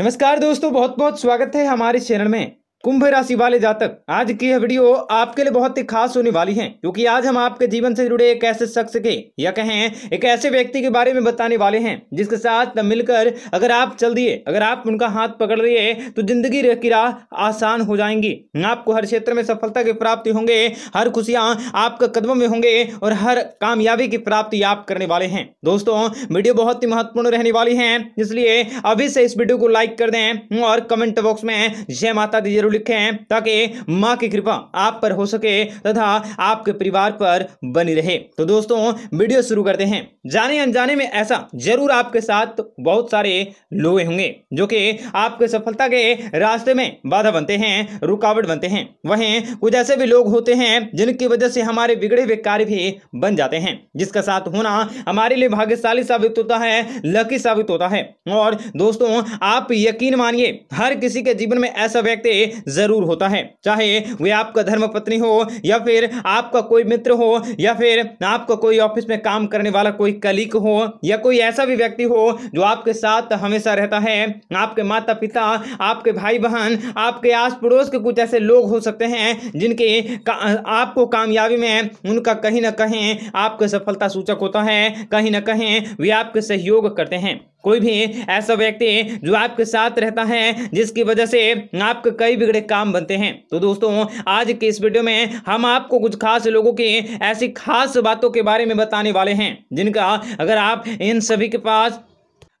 नमस्कार दोस्तों बहुत बहुत स्वागत है हमारे चैनल में कुंभ राशि वाले जातक आज की यह वीडियो आपके लिए बहुत ही खास होने वाली है क्योंकि आज हम आपके जीवन से जुड़े एक ऐसे शख्स के या कहें एक ऐसे व्यक्ति के बारे में बताने वाले हैं जिसके साथ मिलकर अगर आप चल दिए अगर आप उनका हाथ पकड़ लिए तो जिंदगी की राह आसान हो जाएंगी आपको हर क्षेत्र में सफलता की प्राप्ति होंगे हर खुशियां आपके कदमों में होंगे और हर कामयाबी की प्राप्ति आप करने वाले हैं दोस्तों वीडियो बहुत ही महत्वपूर्ण रहने वाली है इसलिए अभी से इस वीडियो को लाइक कर दें और कमेंट बॉक्स में जय माता दी जरूर हैं ताकि माँ की कृपा आप पर हो सके तथा आपके परिवार पर बनी रहे तो दोस्तों वीडियो शुरू करते हैं जाने अनजाने में ऐसा जरूर आपके साथ बहुत सारे लोग होंगे जो कि आपके सफलता के रास्ते में बाधा बनते हैं रुकावट बनते हैं वहीं कुछ ऐसे भी लोग होते हैं जिनकी वजह से हमारे बिगड़े हुए कार्य भी बन जाते हैं जिसका साथ होना हमारे लिए भाग्यशाली साबित होता है लकी साबित होता है और दोस्तों आप यकीन मानिए हर किसी के जीवन में ऐसा व्यक्ति ज़रूर होता है चाहे वे आपका धर्म पत्नी हो या फिर आपका कोई मित्र हो या फिर आपका कोई ऑफिस में काम करने वाला कोई कलीग हो या कोई ऐसा भी व्यक्ति हो जो आपके साथ हमेशा रहता है आपके माता पिता आपके भाई बहन आपके आस पड़ोस के कुछ ऐसे लोग हो सकते हैं जिनके का, आपको कामयाबी में उनका कहीं ना कहीं आपके सफलता सूचक होता है कहीं ना कहीं वे आपके सहयोग करते हैं कोई भी ऐसा व्यक्ति जो आपके साथ रहता है जिसकी वजह से आपके कई बिगड़े काम बनते हैं तो दोस्तों आज के इस वीडियो में हम आपको कुछ खास लोगों की ऐसी खास बातों के बारे में बताने वाले हैं जिनका अगर आप इन सभी के पास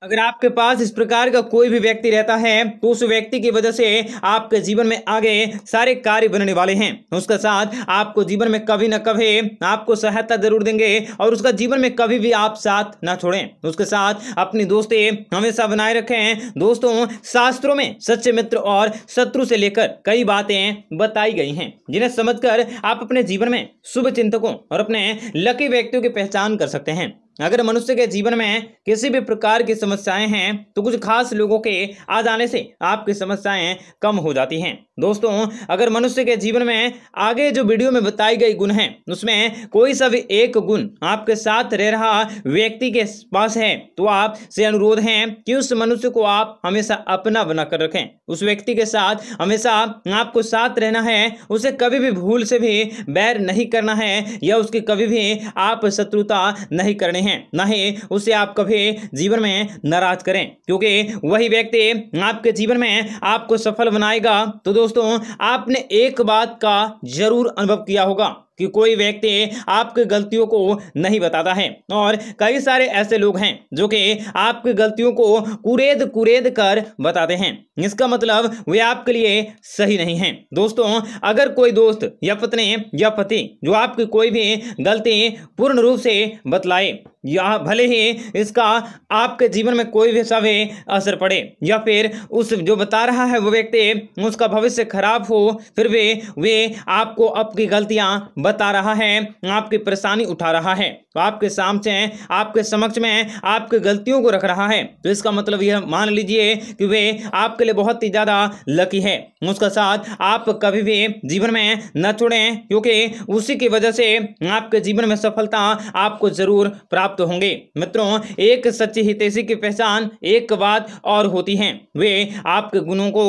अगर आपके पास इस प्रकार का कोई भी व्यक्ति रहता है तो उस व्यक्ति की वजह से आपके जीवन में आगे सारे कार्य बनने वाले हैं उसका साथ आपको जीवन में कभी न कभी आपको सहायता जरूर देंगे और उसका जीवन में कभी भी आप साथ ना छोड़ें उसके साथ अपनी दोस्ती हमेशा बनाए रखें दोस्तों शास्त्रों में सच्चे मित्र और शत्रु से लेकर कई बातें बताई गई हैं जिन्हें समझ आप अपने जीवन में शुभ चिंतकों और अपने लकी व्यक्तियों की पहचान कर सकते हैं अगर मनुष्य के जीवन में किसी भी प्रकार की समस्याएं हैं तो कुछ खास लोगों के आ जाने से आपकी समस्याएं कम हो जाती हैं दोस्तों अगर मनुष्य के जीवन में आगे जो वीडियो में बताई गई गुण है उसमें कोई सा भी एक गुण आपके साथ रह रहा व्यक्ति के पास है तो आप से अनुरोध है कि उस मनुष्य को आप हमेशा अपना बनाकर रखें उस व्यक्ति के साथ हमेशा आपको साथ रहना है उसे कभी भी भूल से भी बैर नहीं करना है या उसकी कभी भी आप शत्रुता नहीं करनी है ना ही उसे आप कभी जीवन में नाराज करें क्योंकि वही व्यक्ति आपके जीवन में आपको सफल बनाएगा तो दोस्तों दोस्तों आपने एक बात का जरूर अनुभव किया होगा कि कोई व्यक्ति आपकी गलतियों को नहीं बताता है और कई सारे ऐसे लोग हैं जो कि आपकी गलतियों को कुरेद कुरेद कर बताते हैं इसका मतलब वे आपके लिए सही नहीं हैं दोस्तों अगर कोई दोस्त या पत्नी या पति जो आपकी कोई भी गलती पूर्ण रूप से बतलाए या भले ही इसका आपके जीवन में कोई भी सवे असर पड़े या फिर उस जो बता रहा है वो व्यक्ति उसका भविष्य खराब हो फिर भी वे आपको आपकी गलतियां बता रहा है आपकी परेशानी उठा रहा है तो आपके सामने आपके समक्ष में आपकी गलतियों को रख रहा है तो इसका मतलब यह मान लीजिए कि वे आपके लिए बहुत ही ज़्यादा लकी है उसका साथ आप कभी भी जीवन में न छोड़ें क्योंकि उसी की वजह से आपके जीवन में सफलता आपको जरूर प्राप्त होंगे मित्रों एक सच्ची हितेशी की पहचान एक बात और होती है वे आपके गुणों को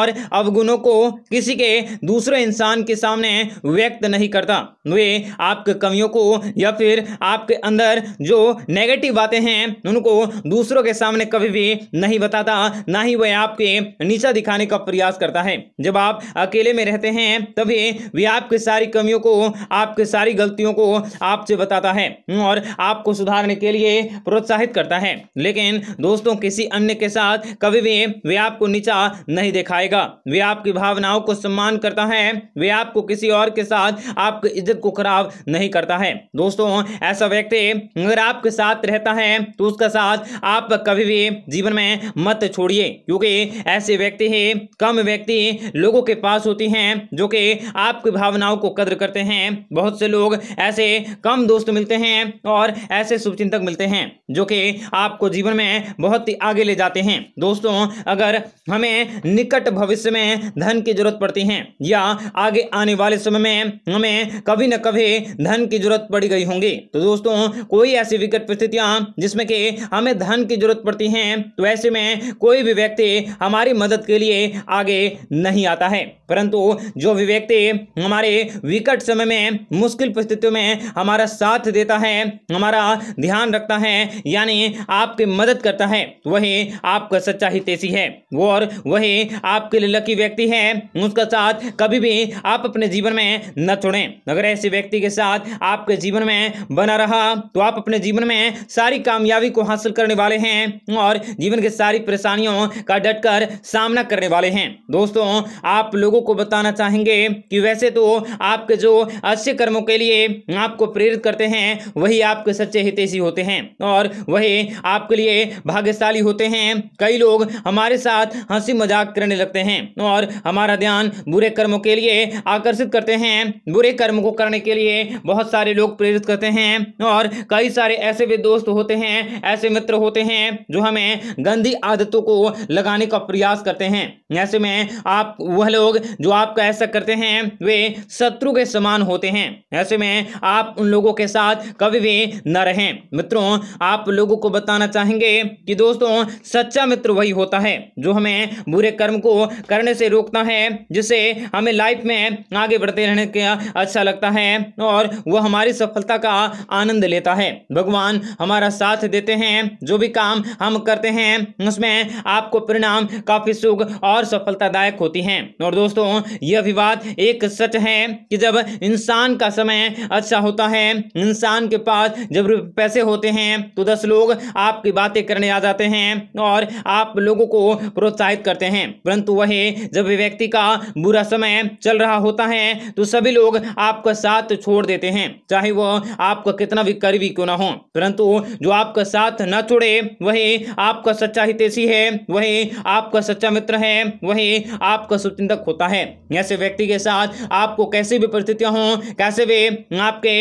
और अवगुणों को किसी के दूसरे इंसान के सामने व्यक्त नहीं करता होगा वे आपके कमियों को या फिर आपके अंदर जो नेगेटिव बातें हैं उनको दूसरों के सामने कभी भी नहीं बताता ना ही वह आपके नीचा दिखाने का प्रयास करता है जब आप अकेले में रहते हैं तभी वे आपकी सारी कमियों को आपकी सारी गलतियों को आपसे बताता है और आपको सुधारने के लिए प्रोत्साहित करता है लेकिन दोस्तों किसी अन्य के साथ कभी भी वे आपको नीचा नहीं दिखाएगा वे आपकी भावनाओं को सम्मान करता है वे आपको किसी और के साथ आपके आपकी इज्जत को खराब नहीं करता है दोस्तों ऐसा व्यक्ति अगर आपके साथ रहता है तो उसका साथ आप कभी भी जीवन में मत छोड़िए क्योंकि ऐसे व्यक्ति ही कम व्यक्ति लोगों के पास होती हैं जो कि आपकी भावनाओं को कद्र करते हैं बहुत से लोग ऐसे कम दोस्त मिलते हैं और ऐसे शुभचिंतक मिलते हैं जो कि आपको जीवन में बहुत ही आगे ले जाते हैं दोस्तों अगर हमें निकट भविष्य में धन की जरूरत पड़ती है या आगे आने वाले समय में हमें कभी न कभी धन की जरूरत पड़ गई होंगी तो दोस्तों कोई ऐसी विकट परिस्थितियां जिसमें कि हमें धन की जरूरत पड़ती है तो ऐसे में कोई भी व्यक्ति हमारी मदद के लिए आगे नहीं आता है परंतु जो भी व्यक्ति हमारे विकट समय में मुश्किल परिस्थितियों में हमारा साथ देता है हमारा ध्यान रखता है यानी आपकी मदद करता है वही आपका सच्चा हितेशी है और वही आपके लिए लकी व्यक्ति है उसका साथ कभी भी आप अपने जीवन में न छोड़ें अगर ऐसे व्यक्ति के साथ आपके जीवन में बना रहा तो आप अपने जीवन में सारी कामयाबी को हासिल करने वाले हैं और जीवन की सारी परेशानियों का डटकर सामना करने वाले हैं दोस्तों आप लोगों को बताना चाहेंगे कि वैसे तो आपके जो अच्छे कर्मों के लिए आपको प्रेरित करते हैं वही आपके सच्चे हितेशी होते हैं और वही आपके लिए भाग्यशाली होते हैं कई लोग हमारे साथ हंसी मजाक करने लगते हैं और हमारा ध्यान बुरे कर्मों के लिए आकर्षित करते हैं बुरे कर्म कर्म को करने के लिए बहुत सारे लोग प्रेरित करते हैं और कई सारे ऐसे भी दोस्त होते हैं ऐसे मित्र होते हैं जो हमें गंदी आदतों को लगाने का प्रयास करते हैं ऐसे में आप वह लोग जो आपका ऐसा करते हैं वे शत्रु के समान होते हैं ऐसे में आप उन लोगों के साथ कभी भी न रहें मित्रों आप लोगों को बताना चाहेंगे कि दोस्तों सच्चा मित्र वही होता है जो हमें बुरे कर्म को करने से रोकता है जिससे हमें लाइफ में आगे बढ़ते रहने का अच्छा लगता है और वह हमारी सफलता का आनंद लेता है भगवान हमारा साथ देते हैं जो भी काम हम करते हैं उसमें आपको परिणाम काफी सुख और सफलतादायक होती है और दोस्तों यह भी बात एक सच है कि जब इंसान का समय अच्छा होता है इंसान के पास जब पैसे होते हैं तो दस लोग आपकी बातें करने आ जाते हैं और आप लोगों को प्रोत्साहित करते हैं परंतु वह जब व्यक्ति का बुरा समय चल रहा होता है तो सभी लोग आप आपका साथ छोड़ देते हैं चाहे वह आपका कितना भी करीबी क्यों ना हो परंतु जो आपका साथ न छोड़े वही आपका सच्चा हितेशी है वही आपका सच्चा मित्र है वही आपका सुचिंतक होता है ऐसे व्यक्ति के साथ आपको कैसी भी परिस्थितियां हों कैसे भी आपके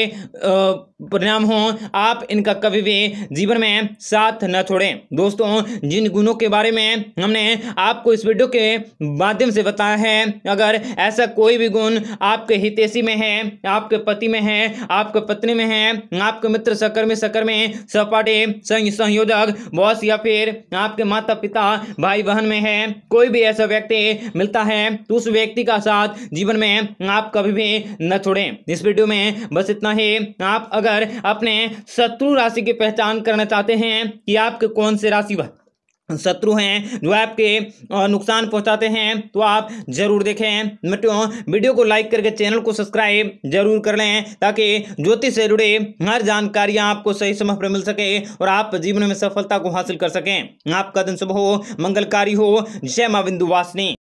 परिणाम हो आप इनका कभी भी जीवन में साथ न छोड़ें दोस्तों जिन गुणों के बारे में हमने आपको इस वीडियो के माध्यम से बताया है अगर ऐसा कोई भी गुण आपके हितेशी में है आपके पति में है आपके पत्नी में है आपके मित्र सकर्मी सकर्मे सपाटे संयोजक बॉस या फिर आपके माता पिता भाई बहन में है कोई भी ऐसा व्यक्ति मिलता है तो उस व्यक्ति का साथ जीवन में आप कभी भी न छोड़ें इस वीडियो में बस इतना ही आप अगर अपने शत्रु राशि की पहचान करना चाहते हैं कि आपके कौन से राशि शत्रु हैं जो आपके नुकसान पहुंचाते हैं तो आप जरूर देखें वीडियो को लाइक करके चैनल को सब्सक्राइब जरूर कर लें ताकि ज्योतिष से जुड़े हर जानकारियां आपको सही समय पर मिल सके और आप जीवन में सफलता को हासिल कर सकें आपका दिन शुभ हो मंगलकारी हो जय माँ बिंदु वासनी